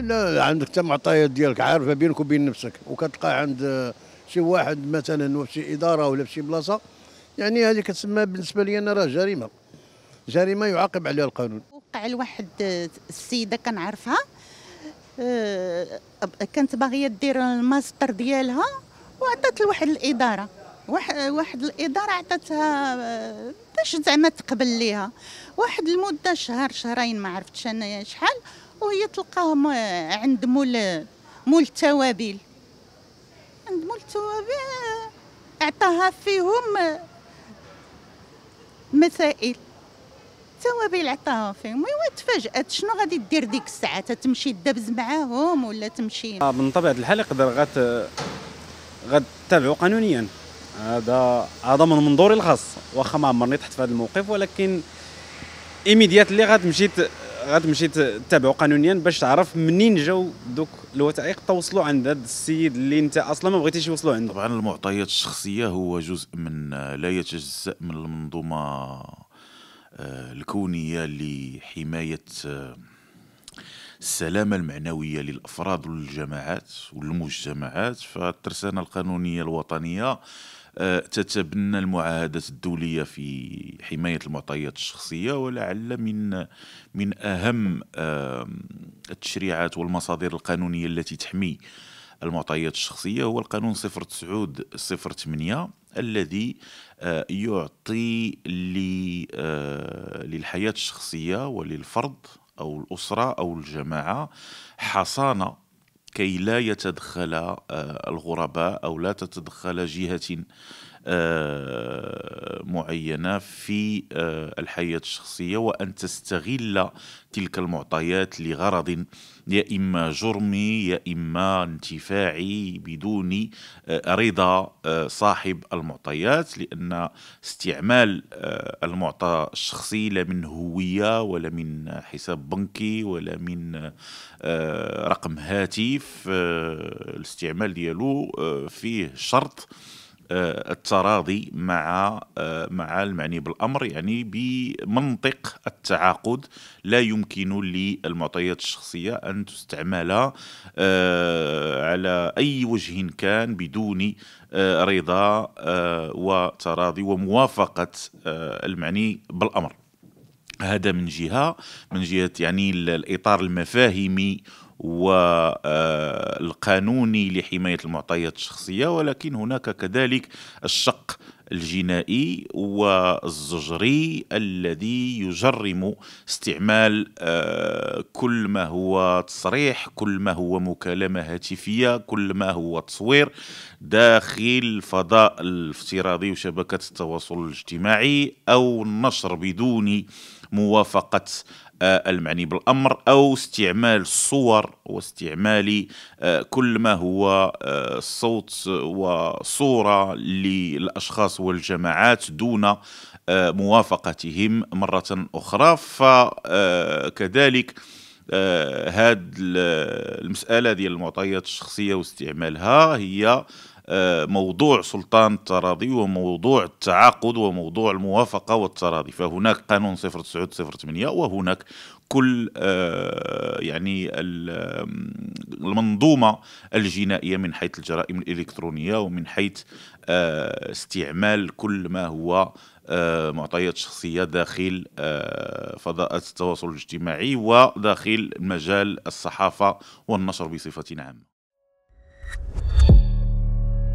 لا عندك حتى معطيات ديالك عارفه بينك وبين نفسك وكتلقى عند شي واحد مثلا في شي اداره ولا في شي بلاصه يعني هذه كتسمى بالنسبه لي انا راه جريمه جريمه يعاقب عليها القانون وقع لواحد السيده كنعرفها آه، كانت باغيه دير الماستر ديالها وعطات لواحد الاداره واحد الاداره عطاتها آه، باش زعما تقبل ليها واحد المده شهر شهرين ما عرفتش انا شحال وهي تلقاهم عند مول مول التوابل عند مول التوابل اعطاها فيهم مسائل التوابل عطاها فيهم ايوا تفاجات شنو غادي دير ديك الساعه تمشي دبز معاهم ولا تمشي آه من طبيعه الحال يقدر غات تابعوا قانونيا هذا هذا من منظوري الخاص واخا ما عمرني تحت في هذا الموقف ولكن ايميديات اللي غتمشي غتمشي تتابعوا قانونيا باش تعرف منين جاو دوك الوثائق توصلوا عند هذا السيد اللي انت اصلا ما بغيتيش يوصلوا عنده طبعا المعطيات الشخصيه هو جزء من لا يتجزا من المنظومه آه، الكونيه لحمايه آه، السلامة المعنوية للأفراد والجماعات والمجتمعات فالترسانة القانونية الوطنية آه، تتبنى المعاهدات الدولية في حماية المعطيات الشخصية ولعل من من أهم التشريعات والمصادر القانونية التي تحمي المعطيات الشخصية هو القانون 09 الذي آه، يعطي آه، للحياة الشخصية وللفرد أو الأسرة أو الجماعة حصانة كي لا يتدخل آه، الغرباء أو لا تتدخل جهة آه، معينه في آه، الحياه الشخصيه وان تستغل تلك المعطيات لغرض يا اما جرمي يا اما انتفاعي بدون آه، رضا صاحب المعطيات لان استعمال المعطى الشخصي لا من هويه ولا من حساب بنكي ولا من رقم هاتف الاستعمال ديالو فيه شرط آه، التراضي مع آه، مع المعني بالامر يعني بمنطق التعاقد لا يمكن للمعطيات الشخصيه ان تستعمل آه، على اي وجه كان بدون رضا وتراضي وموافقه المعني بالامر هذا من جهه من جهه يعني الاطار المفاهيمي والقانوني لحماية المعطيات الشخصية ولكن هناك كذلك الشق الجنائي والزجري الذي يجرم استعمال آه، كل ما هو تصريح كل ما هو مكالمة هاتفية كل ما هو تصوير داخل الفضاء الافتراضي وشبكة التواصل الاجتماعي أو النشر بدون موافقه آه، المعني بالامر او استعمال الصور واستعمال آه، كل ما هو آه، صوت وصوره للاشخاص والجماعات دون موافقتهم مره اخرى فكذلك هذه المساله ديال المعطيات الشخصيه واستعمالها هي موضوع سلطان التراضي وموضوع التعاقد وموضوع الموافقة والتراضي فهناك قانون 0908 وهناك كل آه، يعني المنظومة الجنائية من حيث الجرائم الإلكترونية ومن حيث آه، استعمال كل ما هو آه، معطيات شخصية داخل فضاءات التواصل الاجتماعي وداخل مجال الصحافة والنشر بصفة عامة